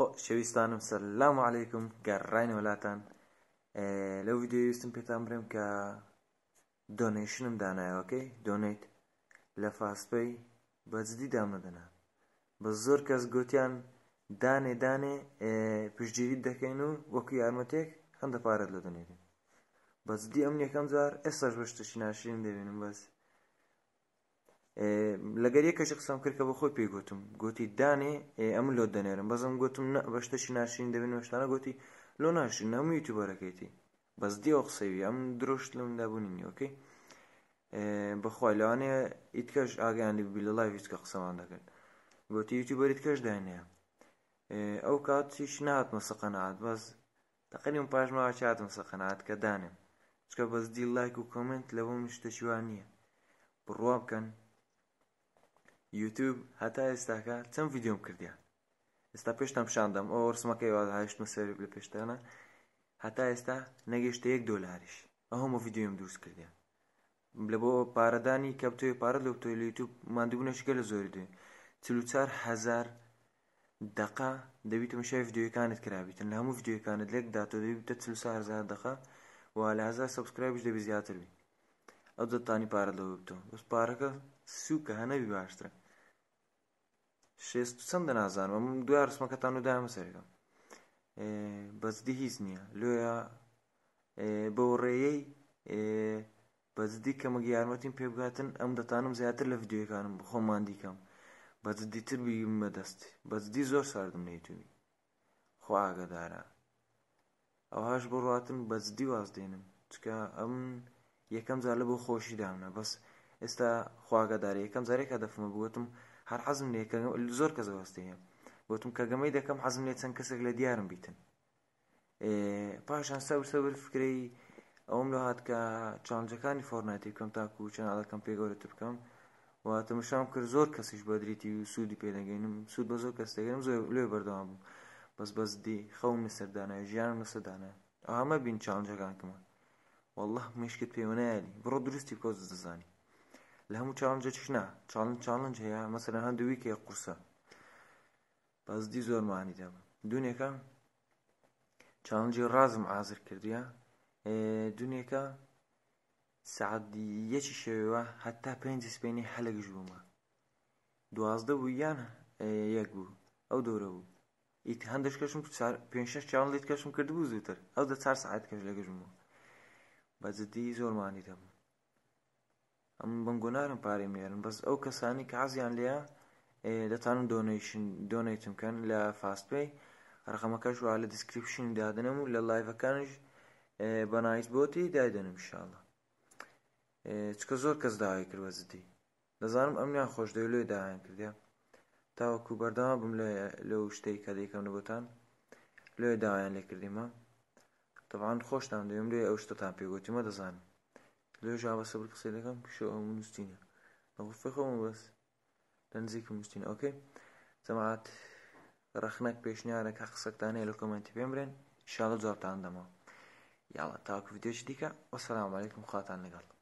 خۆ شەویستانم سەرلام عیکم گەڕین وڵاتان لەو ویددیویستم پێتان برم کە دۆنیشنم دانایەوەکەی دۆنیت لە فاسپەی بەجددی دامەدەنا بە زۆر کەس گوتیان دانێ دانێ پشتگیری دەکەین و وەکو یارمەتێک هەندە پارەت لە دونێتین بەجددی ئەم یەکەم جار ئێستاش بەشتەشی ناشرین دەبێنم بەس لەگەر یەکەش قسەم کردکە بە خۆی پێیگوتم گوتی دانێ ئەم لۆ دەنێرم بەزم گوتم بەشتەشی ناشین دەبن وەشتانە گوتی لۆ ناشین نەمووی تو بەەکەیتی بەس دیەوە قسەوی ئەم درۆشت لەم دابوونی ئۆکەی بەخوای لەوانەیە ئیتکەش ئاگەیانی ببی لە لای ویچکە قسەمان دەکرد گوتی یوتیوبەریت کەش داینەیە ئەو کاتیش ناتمە سەقەنات بەس تەقەنیم پاشماوە چاتم سەقەنات کە دانێم چکە بەس دی لایک و کۆمنت لەوە مشتەشیوان نییە بڕوا بکەن یوتیوب هەتا ئێستاکە چەند یددیۆم کردیان ئێستا پێشتم پیشاندەم ئەو ڕسمەکەی هشتمە سەر لە پێشتانە هەتا ئێستا نەگەشتە یەک دۆلاریش ئەومە یددیوم دروست کردیان لە بۆ پارەدانی کەپتۆی پارە لە تۆی لە یوتیوب مادوبوونەشگە لە زۆری دوێ چلوچار هزار دقا دەبیتم شای یددیوەکانت کرابیتن لە هەموو یددیوەکانت لێک داتۆ دەبیتە چلوسا هزار دقا و لە هزار سبسکرایبش دەبی زیاتر بی ئەو دەتانی پارە لەوە بتۆ بەس پارەکە سوکە هەنەوی باشترە شێست چەندە نازانم من دوای ڕسمەکەتان و دامە سەرەکەم بەزدی هیچ نییە لۆە بەو ڕێیەی بەزدی کەمەگ یارمەتیم پێبگاتن ئەم دەتانم زیاتر لە ڤیددیوەکانم خۆمان دیکەم بەزدی تر بیم بەدەست بەزدی زۆر ساردم نەیتوی خواگەدارە ئەوهاش بڕاتن بەزدی واز دێنم چکە ئەم یەکەم زار لە بۆ خۆشی دامنە بەس ئێستا خواگەداری یەکەم جارێکە دەفمە بووتم هەر حەزم لێ زۆر کەس هەستەیە بۆتم کە گەمەی دەکەم حەزم لێ چەند کەسێک لە دیارم بیتن پاشان سەور سەور فکری ئەوم لە هات کە چاڵنجەکانی فۆرناتی کەم تاکو و چەنالەکەم پێگەورەتر بکەم واتەمەشام کرد زۆر کەسیش بەدریتی و سوودی پێدەگەینم سوود بە زۆر کەس دەگەنم زۆر لێ بەردەوام بوو بەس بەس دی خەوم لەسەردانە ژیانم لەسەدانە ئامە بین چاڵنجەکانکەمە والله مشکت پێوەنایلی بڕۆ درستی کۆز دەزانی لە هەموو چاڵنجە چشنا چاڵنج چاڵنج هەیە مەسەرە هەندووی کێ قورسە بەزدی زۆرمانی دەبم دوونێکە چاڵنجی ڕازم ئازر کردیە دوونێکە سعدی یەکی شێوەوە هەتا پێنج سپێنی هەلەک ژوومە دوازدە بوو یان یەک بوو ئەو دۆرە بوو ئیت هەندش کەشم پێ شش چاڵ لێت کەشم کرد بوو زووتر ئەو دە چار سعات کەش لەگەژمەوە بەجددی زۆرمانی دەبم ئەم بنگۆنارم پارەی مێرن بەس ئەو کەسانی کە حەزیان لێە دەتانم دۆنیشن دۆنیتم کەن لە فاستپی ڕقەمەکەش ووا لە دیسکرپشن دادنم و لە لایڤەکانش بەنایت بۆتی دایدەنم شاڵە چکە زۆر کەس داوای کردوەزتی دەزانم ئەمنیان خۆش دەوی لێ داوایان کردیا تاوەکو بەرداوا بم لەو شتەی کە دەیکەم نەبتان لێ داوایان لێ کردیمە تەوان خۆشتان دەوێم لێ ئەو شتتان پێگوتیمە دەزانم ليش جاب الصبر قصيدكم شو مستينة نوفقهم بس تنزيكم مستينة أوكي سمعت رخنك بيشنيارك حقصك تاني لكم أنت بيمرن إن شاء الله جوابت عندما يلا تاك فيديو جديد والسلام عليكم خاطر نقل